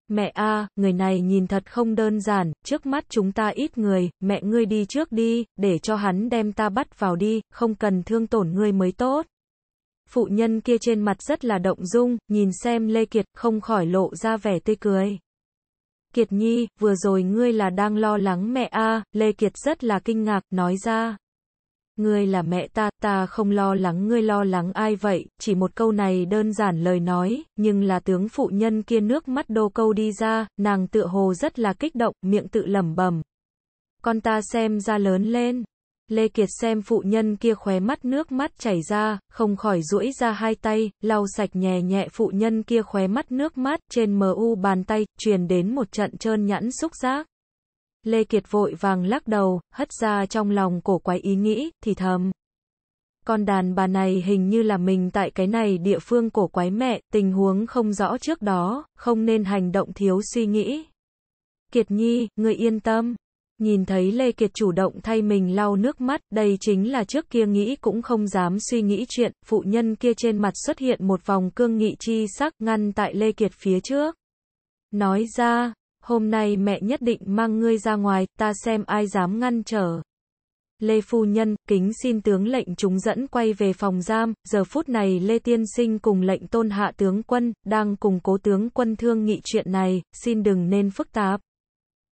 Mẹ a, người này nhìn thật không đơn giản, trước mắt chúng ta ít người, mẹ ngươi đi trước đi, để cho hắn đem ta bắt vào đi, không cần thương tổn ngươi mới tốt. Phụ nhân kia trên mặt rất là động dung, nhìn xem Lê Kiệt không khỏi lộ ra vẻ tươi cười. Kiệt Nhi, vừa rồi ngươi là đang lo lắng mẹ a, Lê Kiệt rất là kinh ngạc, nói ra. Ngươi là mẹ ta, ta không lo lắng ngươi lo lắng ai vậy, chỉ một câu này đơn giản lời nói, nhưng là tướng phụ nhân kia nước mắt đô câu đi ra, nàng tựa hồ rất là kích động, miệng tự lẩm bẩm. Con ta xem ra lớn lên. Lê Kiệt xem phụ nhân kia khóe mắt nước mắt chảy ra, không khỏi duỗi ra hai tay, lau sạch nhẹ nhẹ phụ nhân kia khóe mắt nước mắt, trên mờ u bàn tay, truyền đến một trận trơn nhẵn xúc giác. Lê Kiệt vội vàng lắc đầu, hất ra trong lòng cổ quái ý nghĩ, thì thầm. Con đàn bà này hình như là mình tại cái này địa phương cổ quái mẹ, tình huống không rõ trước đó, không nên hành động thiếu suy nghĩ. Kiệt Nhi, người yên tâm. Nhìn thấy Lê Kiệt chủ động thay mình lau nước mắt, đây chính là trước kia nghĩ cũng không dám suy nghĩ chuyện, phụ nhân kia trên mặt xuất hiện một vòng cương nghị chi sắc ngăn tại Lê Kiệt phía trước. Nói ra, hôm nay mẹ nhất định mang ngươi ra ngoài, ta xem ai dám ngăn trở. Lê Phu Nhân, kính xin tướng lệnh chúng dẫn quay về phòng giam, giờ phút này Lê Tiên Sinh cùng lệnh tôn hạ tướng quân, đang cùng cố tướng quân thương nghị chuyện này, xin đừng nên phức tạp.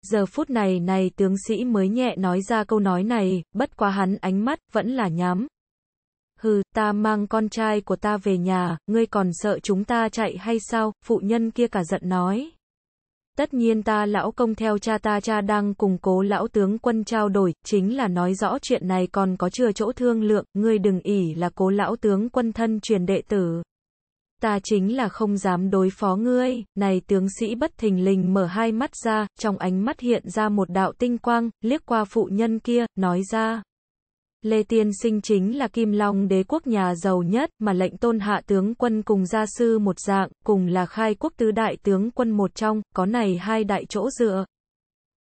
Giờ phút này này tướng sĩ mới nhẹ nói ra câu nói này, bất quá hắn ánh mắt, vẫn là nhám. Hừ, ta mang con trai của ta về nhà, ngươi còn sợ chúng ta chạy hay sao, phụ nhân kia cả giận nói. Tất nhiên ta lão công theo cha ta cha đang cùng cố lão tướng quân trao đổi, chính là nói rõ chuyện này còn có chưa chỗ thương lượng, ngươi đừng ỉ là cố lão tướng quân thân truyền đệ tử. Ta chính là không dám đối phó ngươi, này tướng sĩ bất thình lình mở hai mắt ra, trong ánh mắt hiện ra một đạo tinh quang, liếc qua phụ nhân kia, nói ra. Lê Tiên Sinh chính là Kim Long đế quốc nhà giàu nhất mà lệnh tôn hạ tướng quân cùng gia sư một dạng, cùng là khai quốc tứ đại tướng quân một trong, có này hai đại chỗ dựa.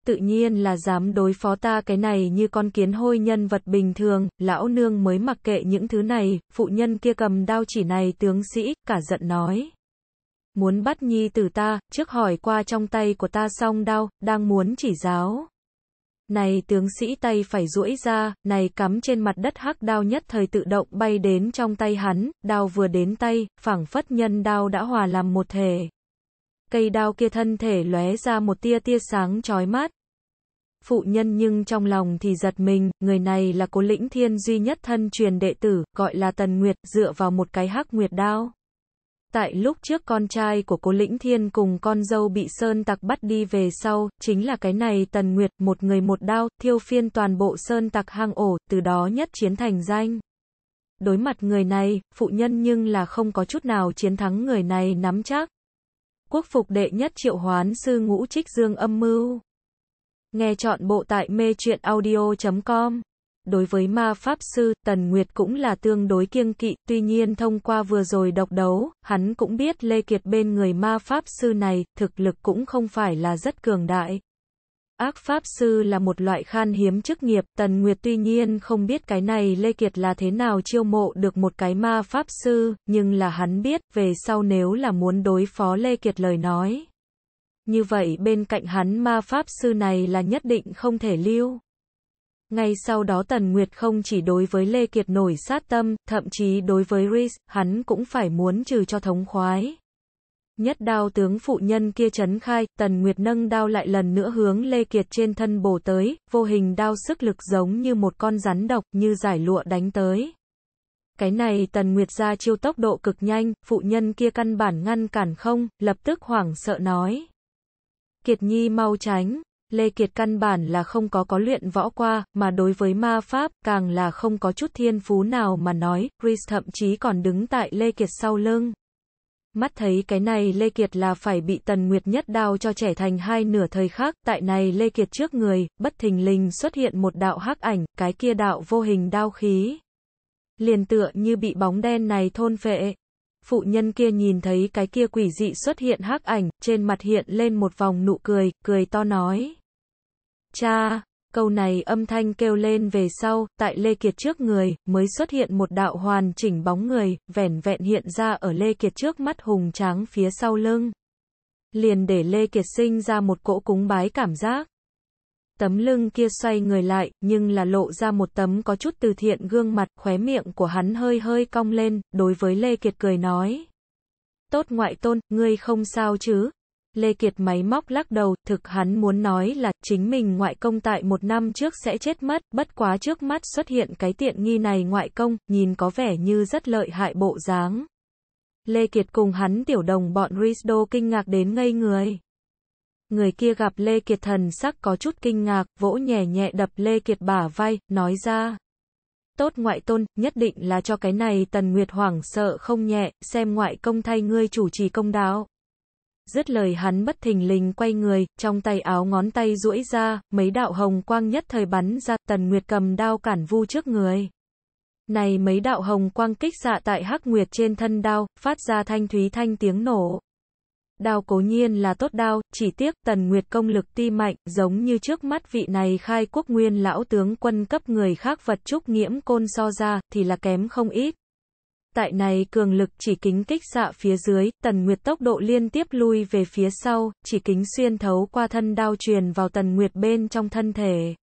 Tự nhiên là dám đối phó ta cái này như con kiến hôi nhân vật bình thường, lão nương mới mặc kệ những thứ này, phụ nhân kia cầm đao chỉ này tướng sĩ, cả giận nói. Muốn bắt nhi tử ta, trước hỏi qua trong tay của ta xong đao, đang muốn chỉ giáo này tướng sĩ tay phải duỗi ra, này cắm trên mặt đất hắc đao nhất thời tự động bay đến trong tay hắn, đao vừa đến tay, phảng phất nhân đao đã hòa làm một thể. Cây đao kia thân thể lóe ra một tia tia sáng chói mắt. Phụ nhân nhưng trong lòng thì giật mình, người này là cố lĩnh thiên duy nhất thân truyền đệ tử, gọi là Tần Nguyệt, dựa vào một cái hắc nguyệt đao. Tại lúc trước con trai của cô Lĩnh Thiên cùng con dâu bị Sơn Tặc bắt đi về sau, chính là cái này Tần Nguyệt, một người một đao, thiêu phiên toàn bộ Sơn Tặc hang ổ, từ đó nhất chiến thành danh. Đối mặt người này, phụ nhân nhưng là không có chút nào chiến thắng người này nắm chắc. Quốc phục đệ nhất triệu hoán sư ngũ trích dương âm mưu. Nghe chọn bộ tại mê truyện audio.com đối với ma pháp sư, Tần Nguyệt cũng là tương đối kiêng kỵ, tuy nhiên thông qua vừa rồi độc đấu, hắn cũng biết Lê Kiệt bên người ma pháp sư này, thực lực cũng không phải là rất cường đại. Ác pháp sư là một loại khan hiếm chức nghiệp, Tần Nguyệt tuy nhiên không biết cái này Lê Kiệt là thế nào chiêu mộ được một cái ma pháp sư, nhưng là hắn biết, về sau nếu là muốn đối phó Lê Kiệt lời nói. Như vậy bên cạnh hắn ma pháp sư này là nhất định không thể lưu. Ngay sau đó Tần Nguyệt không chỉ đối với Lê Kiệt nổi sát tâm, thậm chí đối với Rhys, hắn cũng phải muốn trừ cho thống khoái. Nhất đao tướng phụ nhân kia chấn khai, Tần Nguyệt nâng đao lại lần nữa hướng Lê Kiệt trên thân bổ tới, vô hình đao sức lực giống như một con rắn độc, như giải lụa đánh tới. Cái này Tần Nguyệt ra chiêu tốc độ cực nhanh, phụ nhân kia căn bản ngăn cản không, lập tức hoảng sợ nói. Kiệt Nhi mau tránh, Lê Kiệt căn bản là không có có luyện võ qua, mà đối với ma pháp, càng là không có chút thiên phú nào mà nói, Chris thậm chí còn đứng tại Lê Kiệt sau lưng. Mắt thấy cái này Lê Kiệt là phải bị Tần Nguyệt nhất đao cho trẻ thành hai nửa thời khác, tại này Lê Kiệt trước người, bất thình lình xuất hiện một đạo hắc ảnh, cái kia đạo vô hình đao khí. Liền tựa như bị bóng đen này thôn phệ. Phụ nhân kia nhìn thấy cái kia quỷ dị xuất hiện hắc ảnh, trên mặt hiện lên một vòng nụ cười, cười to nói. Cha! Câu này âm thanh kêu lên về sau, tại Lê Kiệt trước người, mới xuất hiện một đạo hoàn chỉnh bóng người, vẻn vẹn hiện ra ở Lê Kiệt trước mắt hùng tráng phía sau lưng. Liền để Lê Kiệt sinh ra một cỗ cúng bái cảm giác. Tấm lưng kia xoay người lại, nhưng là lộ ra một tấm có chút từ thiện gương mặt, khóe miệng của hắn hơi hơi cong lên, đối với Lê Kiệt cười nói. Tốt ngoại tôn, ngươi không sao chứ, Lê Kiệt máy móc lắc đầu, thực hắn muốn nói là, chính mình ngoại công tại một năm trước sẽ chết mất, bất quá trước mắt xuất hiện cái tiện nghi này ngoại công, nhìn có vẻ như rất lợi hại bộ dáng. Lê Kiệt cùng hắn tiểu đồng bọn Risdo kinh ngạc đến ngây người. Người kia gặp Lê Kiệt thần sắc có chút kinh ngạc, vỗ nhẹ nhẹ đập Lê Kiệt bả vai, nói ra. Tốt ngoại tôn, nhất định là cho cái này Tần Nguyệt hoảng sợ không nhẹ, xem ngoại công thay ngươi chủ trì công đạo dứt lời hắn bất thình lình quay người, trong tay áo ngón tay duỗi ra, mấy đạo hồng quang nhất thời bắn ra, Tần Nguyệt cầm đao cản vu trước người. Này mấy đạo hồng quang kích xạ tại hắc nguyệt trên thân đao, phát ra thanh thúy thanh tiếng nổ. Đao cố nhiên là tốt đao, chỉ tiếc Tần Nguyệt công lực ti mạnh, giống như trước mắt vị này khai quốc nguyên lão tướng quân cấp người khác vật trúc nghiễm côn so ra, thì là kém không ít. Tại này cường lực chỉ kính kích dạ phía dưới, tần nguyệt tốc độ liên tiếp lui về phía sau, chỉ kính xuyên thấu qua thân đao truyền vào tần nguyệt bên trong thân thể.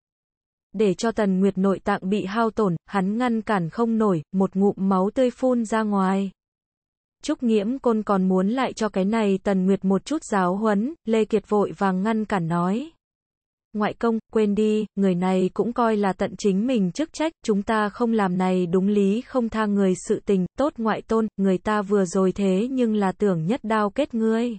Để cho tần nguyệt nội tạng bị hao tổn, hắn ngăn cản không nổi, một ngụm máu tươi phun ra ngoài. Trúc nghiễm côn còn muốn lại cho cái này tần nguyệt một chút giáo huấn, Lê Kiệt vội vàng ngăn cản nói ngoại công, quên đi, người này cũng coi là tận chính mình chức trách, chúng ta không làm này đúng lý không tha người sự tình, tốt ngoại tôn, người ta vừa rồi thế nhưng là tưởng nhất đao kết ngươi.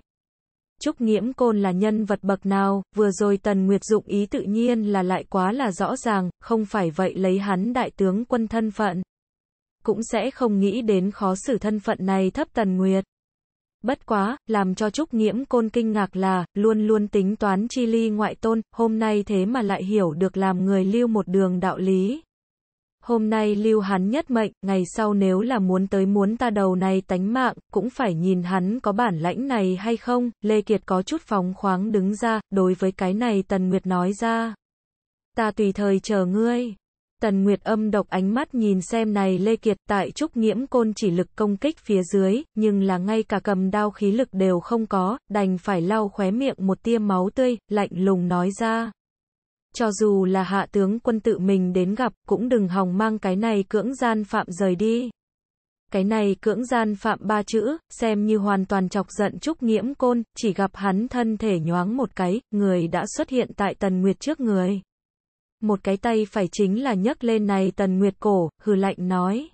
Trúc Nghiễm Côn là nhân vật bậc nào, vừa rồi Tần Nguyệt dụng ý tự nhiên là lại quá là rõ ràng, không phải vậy lấy hắn đại tướng quân thân phận. Cũng sẽ không nghĩ đến khó xử thân phận này thấp Tần Nguyệt. Bất quá, làm cho Trúc Nghiễm Côn kinh ngạc là, luôn luôn tính toán chi ly ngoại tôn, hôm nay thế mà lại hiểu được làm người lưu một đường đạo lý. Hôm nay lưu hắn nhất mệnh, ngày sau nếu là muốn tới muốn ta đầu này tánh mạng, cũng phải nhìn hắn có bản lãnh này hay không, Lê Kiệt có chút phóng khoáng đứng ra, đối với cái này Tần Nguyệt nói ra. Ta tùy thời chờ ngươi. Tần Nguyệt âm độc ánh mắt nhìn xem này Lê Kiệt tại Trúc Nghiễm Côn chỉ lực công kích phía dưới, nhưng là ngay cả cầm đao khí lực đều không có, đành phải lau khóe miệng một tia máu tươi, lạnh lùng nói ra. Cho dù là hạ tướng quân tự mình đến gặp, cũng đừng hòng mang cái này cưỡng gian phạm rời đi. Cái này cưỡng gian phạm ba chữ, xem như hoàn toàn chọc giận Trúc Nghiễm Côn, chỉ gặp hắn thân thể nhoáng một cái, người đã xuất hiện tại Tần Nguyệt trước người. Một cái tay phải chính là nhấc lên này tần nguyệt cổ, hừ lạnh nói.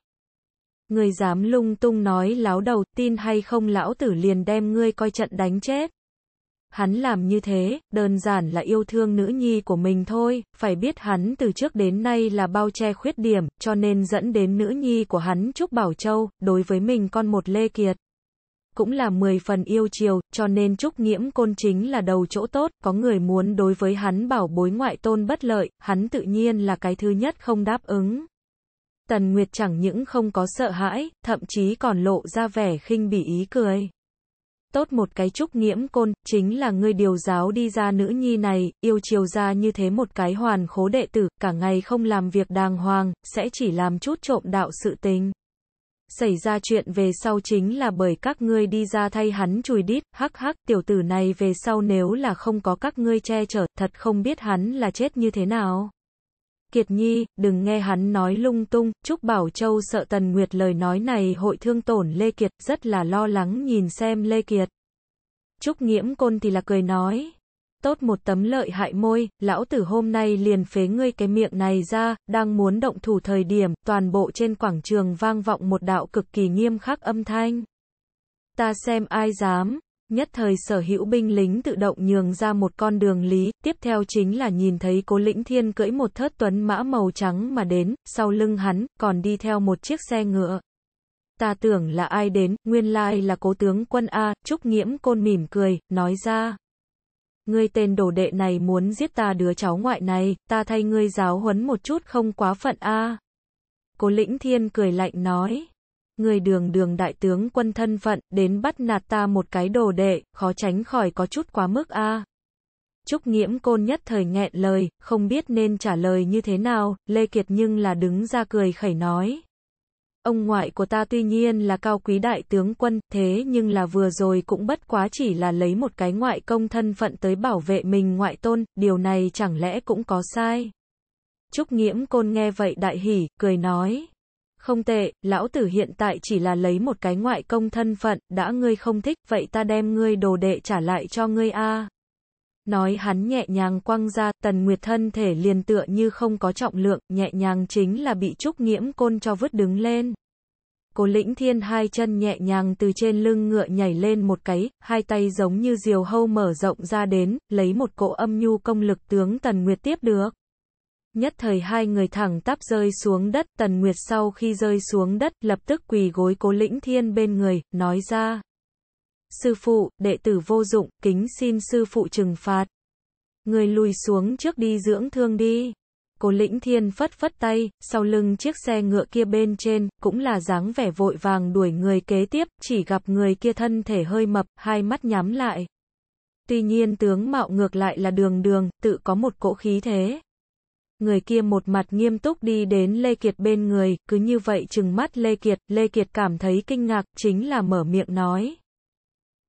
Người dám lung tung nói láo đầu, tin hay không lão tử liền đem ngươi coi trận đánh chết. Hắn làm như thế, đơn giản là yêu thương nữ nhi của mình thôi, phải biết hắn từ trước đến nay là bao che khuyết điểm, cho nên dẫn đến nữ nhi của hắn Trúc Bảo Châu, đối với mình con một Lê Kiệt cũng là 10 phần yêu chiều, cho nên Trúc Nghiễm Côn chính là đầu chỗ tốt, có người muốn đối với hắn bảo bối ngoại tôn bất lợi, hắn tự nhiên là cái thứ nhất không đáp ứng. Tần Nguyệt chẳng những không có sợ hãi, thậm chí còn lộ ra vẻ khinh bỉ ý cười. Tốt một cái trúc nghiễm côn, chính là ngươi điều giáo đi ra nữ nhi này, yêu chiều ra như thế một cái hoàn khố đệ tử, cả ngày không làm việc đàng hoàng, sẽ chỉ làm chút trộm đạo sự tình xảy ra chuyện về sau chính là bởi các ngươi đi ra thay hắn chùi đít, hắc hắc, tiểu tử này về sau nếu là không có các ngươi che chở, thật không biết hắn là chết như thế nào. Kiệt Nhi, đừng nghe hắn nói lung tung, Trúc Bảo Châu sợ Tần Nguyệt lời nói này hội thương tổn Lê Kiệt, rất là lo lắng nhìn xem Lê Kiệt. Trúc Nghiễm Côn thì là cười nói, tốt một tấm lợi hại môi, lão tử hôm nay liền phế ngươi cái miệng này ra, đang muốn động thủ thời điểm, toàn bộ trên quảng trường vang vọng một đạo cực kỳ nghiêm khắc âm thanh. Ta xem ai dám, nhất thời sở hữu binh lính tự động nhường ra một con đường lý, tiếp theo chính là nhìn thấy cố lĩnh thiên cưỡi một thớt tuấn mã màu trắng mà đến, sau lưng hắn, còn đi theo một chiếc xe ngựa. Ta tưởng là ai đến, nguyên lai là cố tướng quân A, Trúc Nghiễm Côn mỉm cười, nói ra ngươi tên đồ đệ này muốn giết ta đứa cháu ngoại này, ta thay ngươi giáo huấn một chút không quá phận a. À. Cố lĩnh thiên cười lạnh nói, người đường đường đại tướng quân thân phận, đến bắt nạt ta một cái đồ đệ, khó tránh khỏi có chút quá mức a. À. Trúc nghiễm côn nhất thời nghẹn lời, không biết nên trả lời như thế nào, Lê Kiệt nhưng là đứng ra cười khẩy nói. Ông ngoại của ta tuy nhiên là cao quý đại tướng quân, thế nhưng là vừa rồi cũng bất quá chỉ là lấy một cái ngoại công thân phận tới bảo vệ mình ngoại tôn, điều này chẳng lẽ cũng có sai. Trúc nghiễm côn nghe vậy đại hỉ, cười nói. Không tệ, lão tử hiện tại chỉ là lấy một cái ngoại công thân phận, đã ngươi không thích, vậy ta đem ngươi đồ đệ trả lại cho ngươi a. Nói hắn nhẹ nhàng quăng ra, tần nguyệt thân thể liền tựa như không có trọng lượng, nhẹ nhàng chính là bị trúc nhiễm côn cho vứt đứng lên. Cố lĩnh thiên hai chân nhẹ nhàng từ trên lưng ngựa nhảy lên một cái, hai tay giống như diều hâu mở rộng ra đến, lấy một cỗ âm nhu công lực tướng tần nguyệt tiếp được. Nhất thời hai người thẳng tắp rơi xuống đất, tần nguyệt sau khi rơi xuống đất, lập tức quỳ gối cố lĩnh thiên bên người, nói ra sư phụ, đệ tử vô dụng, kính xin sư phụ trừng phạt. Người lùi xuống trước đi dưỡng thương đi. Cố lĩnh thiên phất phất tay, sau lưng chiếc xe ngựa kia bên trên, cũng là dáng vẻ vội vàng đuổi người kế tiếp, chỉ gặp người kia thân thể hơi mập, hai mắt nhắm lại. Tuy nhiên tướng mạo ngược lại là đường đường, tự có một cỗ khí thế. Người kia một mặt nghiêm túc đi đến Lê Kiệt bên người, cứ như vậy trừng mắt Lê Kiệt, Lê Kiệt cảm thấy kinh ngạc, chính là mở miệng nói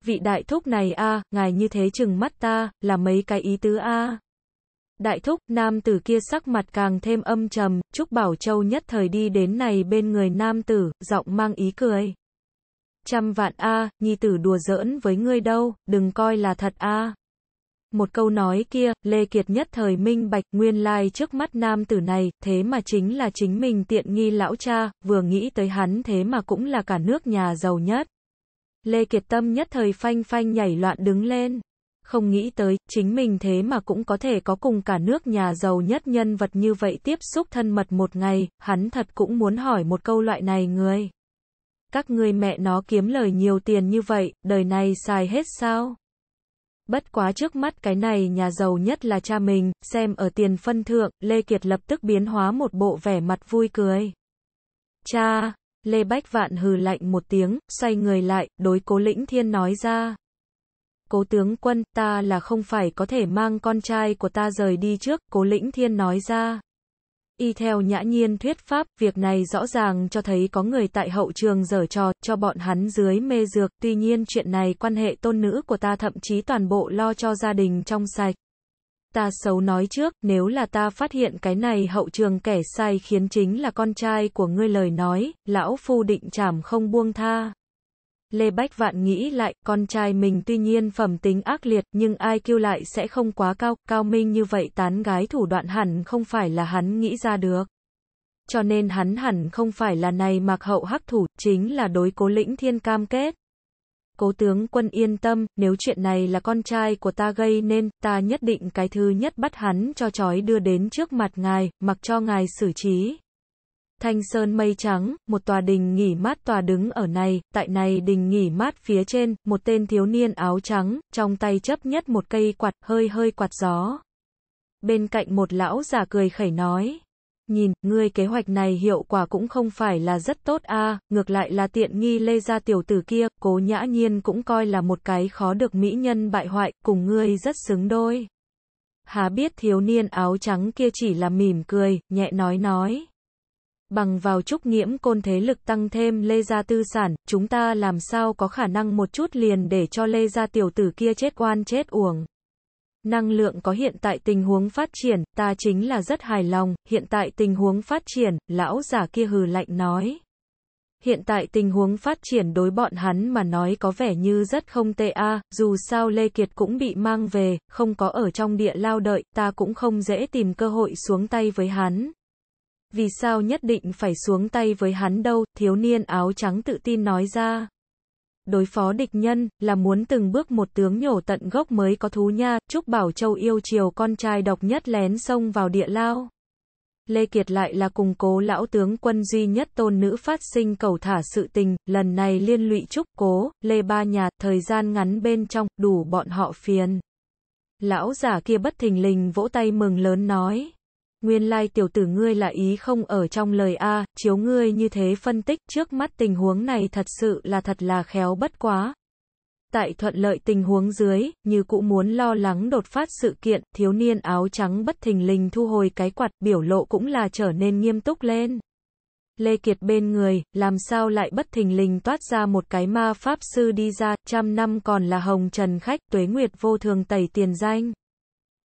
vị đại thúc này a, ngài như thế chừng mắt ta, là mấy cái ý tứ a. Đại thúc, nam tử kia sắc mặt càng thêm âm trầm, Trúc Bảo Châu nhất thời đi đến này bên người nam tử, giọng mang ý cười. Trăm vạn a, nhi tử đùa giỡn với ngươi đâu, đừng coi là thật a. Một câu nói kia, Lê Kiệt nhất thời minh bạch nguyên lai trước mắt nam tử này, thế mà chính là chính mình tiện nghi lão cha, vừa nghĩ tới hắn thế mà cũng là cả nước nhà giàu nhất. Lê Kiệt Tâm nhất thời phanh phanh nhảy loạn đứng lên. Không nghĩ tới, chính mình thế mà cũng có thể có cùng cả nước nhà giàu nhất nhân vật như vậy tiếp xúc thân mật một ngày, hắn thật cũng muốn hỏi một câu loại này người. Các người mẹ nó kiếm lời nhiều tiền như vậy, đời này xài hết sao? Bất quá trước mắt cái này nhà giàu nhất là cha mình, xem ở tiền phân thượng, Lê Kiệt lập tức biến hóa một bộ vẻ mặt vui cười. Cha, Lê Bách Vạn hừ lạnh một tiếng, xoay người lại, đối cố lĩnh thiên nói ra. Cố tướng quân, ta là không phải có thể mang con trai của ta rời đi trước, cố lĩnh thiên nói ra. Y theo nhã nhiên thuyết pháp, việc này rõ ràng cho thấy có người tại hậu trường dở trò, cho bọn hắn dưới mê dược, tuy nhiên chuyện này quan hệ tôn nữ của ta thậm chí toàn bộ lo cho gia đình trong sạch ta xấu nói trước, nếu là ta phát hiện cái này hậu trường kẻ sai khiến chính là con trai của ngươi lời nói, lão phu định chảm không buông tha. Lê Bách Vạn nghĩ lại, con trai mình tuy nhiên phẩm tính ác liệt, nhưng ai kêu lại sẽ không quá cao, cao minh như vậy tán gái thủ đoạn hẳn không phải là hắn nghĩ ra được. Cho nên hắn hẳn không phải là này mặc hậu hắc thủ, chính là đối cố lĩnh thiên cam kết. Cố tướng quân yên tâm, nếu chuyện này là con trai của ta gây nên, ta nhất định cái thứ nhất bắt hắn cho chói đưa đến trước mặt ngài, mặc cho ngài xử trí. Thanh sơn mây trắng, một tòa đình nghỉ mát tòa đứng ở này, tại này đình nghỉ mát phía trên, một tên thiếu niên áo trắng, trong tay chấp nhất một cây quạt, hơi hơi quạt gió. Bên cạnh một lão già cười khẩy nói nhìn, ngươi kế hoạch này hiệu quả cũng không phải là rất tốt a ngược lại là tiện nghi lê ra tiểu tử kia, cố nhã nhiên cũng coi là một cái khó được mỹ nhân bại hoại, cùng ngươi rất xứng đôi. Hà biết thiếu niên áo trắng kia chỉ là mỉm cười, nhẹ nói nói. Bằng vào trúc nghiễm côn thế lực tăng thêm lê gia tư sản, chúng ta làm sao có khả năng một chút liền để cho lê gia tiểu tử kia chết oan chết uổng năng lượng có hiện tại tình huống phát triển, ta chính là rất hài lòng, hiện tại tình huống phát triển, lão giả kia hừ lạnh nói. Hiện tại tình huống phát triển đối bọn hắn mà nói có vẻ như rất không tệ a, dù sao Lê Kiệt cũng bị mang về, không có ở trong địa lao đợi, ta cũng không dễ tìm cơ hội xuống tay với hắn. Vì sao nhất định phải xuống tay với hắn đâu, thiếu niên áo trắng tự tin nói ra đối phó địch nhân, là muốn từng bước một tướng nhổ tận gốc mới có thú nha, Trúc Bảo Châu yêu chiều con trai độc nhất lén xông vào địa lao. Lê Kiệt lại là cùng cố lão tướng quân duy nhất tôn nữ phát sinh cầu thả sự tình, lần này liên lụy Trúc Cố, Lê Ba Nhà, thời gian ngắn bên trong, đủ bọn họ phiền. Lão giả kia bất thình lình vỗ tay mừng lớn nói nguyên lai tiểu tử ngươi là ý không ở trong lời A, chiếu ngươi như thế phân tích, trước mắt tình huống này thật sự là thật là khéo bất quá. Tại thuận lợi tình huống dưới, như cũ muốn lo lắng đột phát sự kiện, thiếu niên áo trắng bất thình lình thu hồi cái quạt, biểu lộ cũng là trở nên nghiêm túc lên. Lê Kiệt bên người, làm sao lại bất thình lình toát ra một cái ma pháp sư đi ra, trăm năm còn là hồng trần khách, tuế nguyệt vô thường tẩy tiền danh.